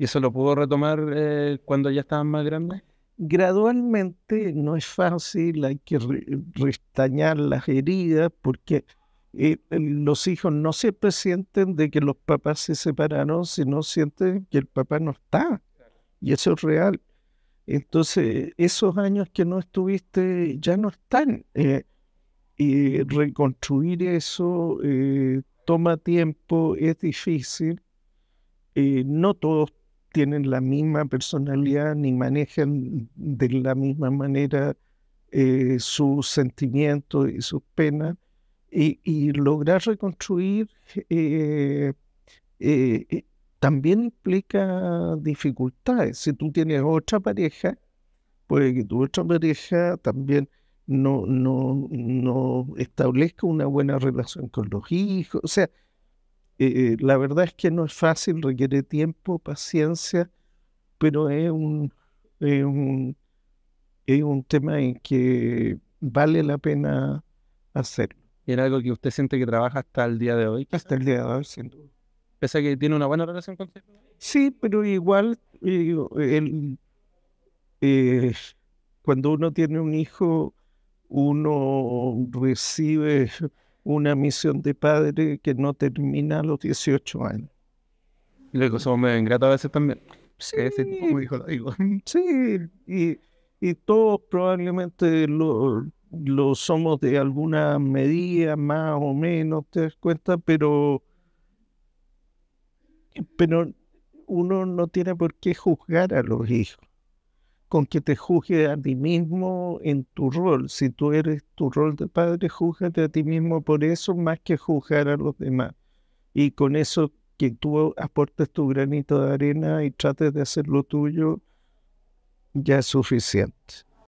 ¿Y eso lo pudo retomar eh, cuando ya estaban más grandes? Gradualmente no es fácil, hay que restañar las heridas porque eh, los hijos no siempre sienten de que los papás se separaron, sino sienten que el papá no está. Y eso es real. Entonces, esos años que no estuviste ya no están. Eh, y reconstruir eso toma tiempo, es difícil. no todos tienen la misma personalidad ni manejan de la misma manera eh, sus sentimientos y sus penas, y, lograr reconstruir eh, eh, también implica dificultades. Si tú tienes otra pareja, puede que tu otra pareja también no, no, no establezca una buena relación con los hijos, o sea, eh, la verdad es que no es fácil, requiere tiempo, paciencia, pero es un, es un, es un tema en que vale la pena hacer. ¿Y ¿Era algo que usted siente que trabaja hasta el día de hoy? Hasta el día de hoy, sin duda. ¿Pese a que tiene una buena relación con usted? Sí, pero igual eh, eh, cuando uno tiene un hijo, uno recibe una misión de padre que no termina a los 18 años. Y luego somos muy ingratos a veces también. Sí, sí y, todos probablemente lo, somos de alguna medida, más o menos, te das cuenta, pero, pero uno no tiene por qué juzgar a los hijos con que te juzgues a ti mismo en tu rol. Si tú eres tu rol de padre, júzgate a ti mismo por eso más que juzgar a los demás. Y con eso que tú aportes tu granito de arena y trates de hacer lo tuyo, ya es suficiente.